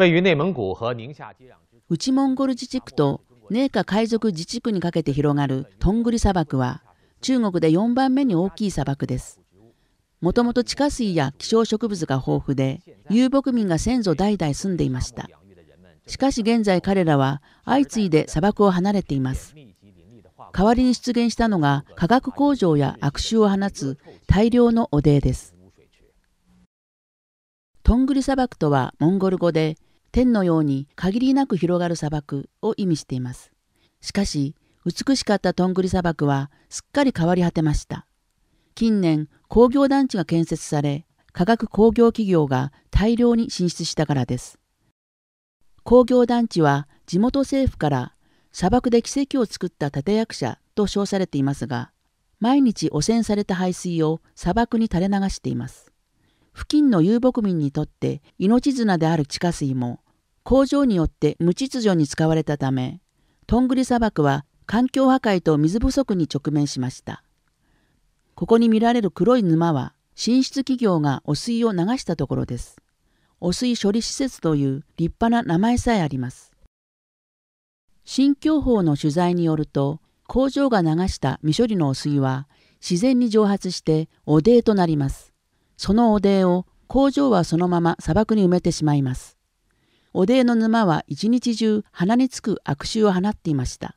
内モンゴル自治区と寧夏海賊自治区にかけて広がるトングリ砂漠は中国で4番目に大きい砂漠です。もともと地下水や希少植物が豊富で遊牧民が先祖代々住んでいました。しかし現在彼らは相次いで砂漠を離れています。代わりに出現したのが化学工場や悪臭を放つ大量の汚泥です。トングリ砂漠とはモンゴル語で天のように限りなく広がる砂漠を意味しています。しかし、美しかったトングリ砂漠はすっかり変わり果てました。近年、工業団地が建設され、化学工業企業が大量に進出したからです。工業団地は地元政府から砂漠で奇跡を作った立役者と称されていますが、毎日汚染された排水を砂漠に垂れ流しています。付近の遊牧民にとって命綱である地下水も工場によって無秩序に使われたためトングリ砂漠は環境破壊と水不足に直面しましたここに見られる黒い沼は進出企業が汚水を流したところです汚水処理施設という立派な名前さえあります新教法の取材によると工場が流した未処理の汚水は自然に蒸発して汚泥となりますその汚泥を工場はそのまま砂漠に埋めてしまいます汚泥の沼は一日中鼻につく悪臭を放っていました。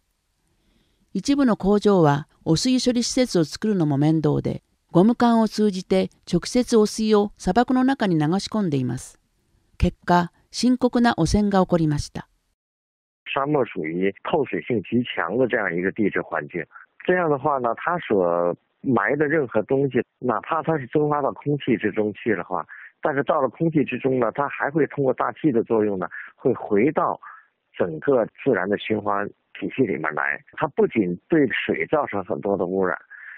一部の工場は汚水処理施設を作るのも面倒で、ゴム管を通じて直接汚水を砂漠の中に流し込んでいます。結果、深刻な汚染が起こりました。沙漠属于透水性极强的这样一个地质环境，这样的话呢，它所埋的任何东西，哪怕它是蒸发到空气之中去的话，但是到了空气之中呢，它还会通过大气的作用呢，会回到整个自然的循环体系里面来。它不仅对水造成很多的污染，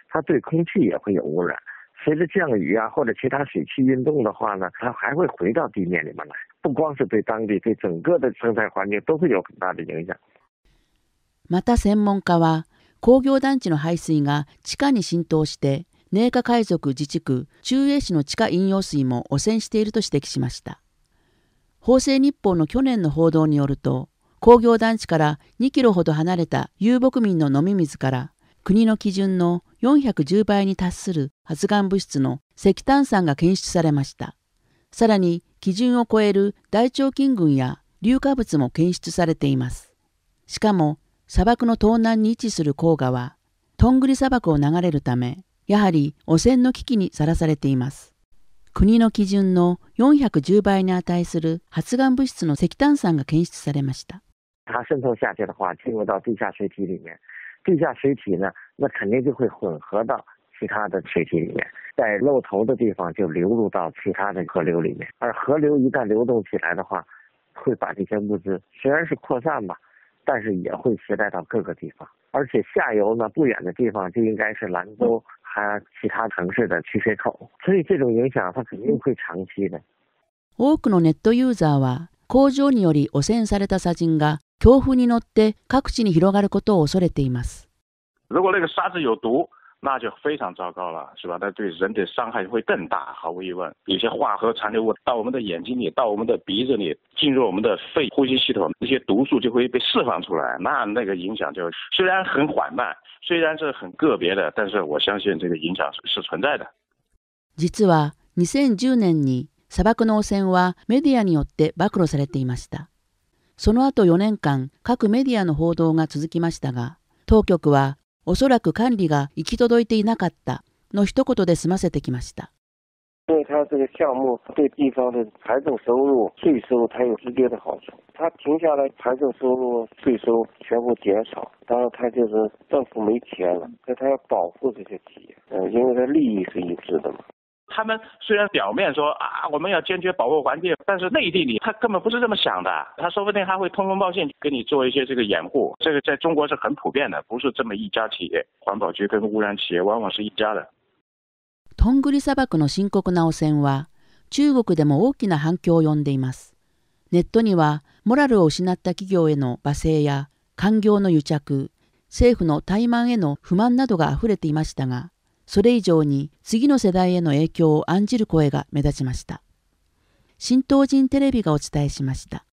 它对空气也会有污染。随着降雨啊或者其他水汽运动的话呢，它还会回到地面里面来。不光是对当地，对整个的生态环境都会有很大的影响。また専門家は、工業団地の排水が地下に浸透して。寧夏海賊自治区中英市の地下飲用水も汚染していると指摘しました。法政日報の去年の報道によると、工業団地から2キロほど離れた遊牧民の飲み水から国の基準の410倍に達する発がん物質の石炭酸が検出されました。さらに基準を超える大腸菌群や硫化物も検出されています。しかも砂漠の東南に位置する黄河はトングリ砂漠を流れるためやはり汚染の危機にさらされています。国の基準の410倍に値する発がん物質の石炭酸が検出されました。地下水水地但是也会携带到各个地方。而且下游呢，不远的地方就应该是兰州它其他城市的汽车口，所以这种影响它肯定会长期的。多くのネットユーザーは工場により汚染された砂塵が強風に乗って各地に広がることを恐れています。如果那个沙子有毒。那就非常糟糕了，是吧？那对人的伤害会更大，毫无疑问。有些化合残留物到我们的眼睛里，到我们的鼻子里，进入我们的肺呼吸系统，那些毒素就会被释放出来。那那个影响就虽然很缓慢，虽然是很个别的，但是我相信这个影响是存在的。実は、2010年に砂漠の汚染はメディアによって暴露されていました。その後4年間、各メディアの報道が続きましたが、当局はおそらく管理が行き届いていなかったの一言で済ませてきました。他们虽然表面说啊，我们要坚决保护环境，但是内地里他根本不是这么想的，他说不定他会通风报信，给你做一些这个掩护。这个在中国是很普遍的，不是这么一家企业，环保局跟污染企业往往是一家的。トングリ砂漠の深刻な汚染は中国でも大きな反響を呼んでいます。ネットにはモラルを失った企業への罵声やの着、政府の怠慢への不満などが溢れていましたが。それ以上に次の世代への影響を案じる声が目立ちました。新東人テレビがお伝えしました。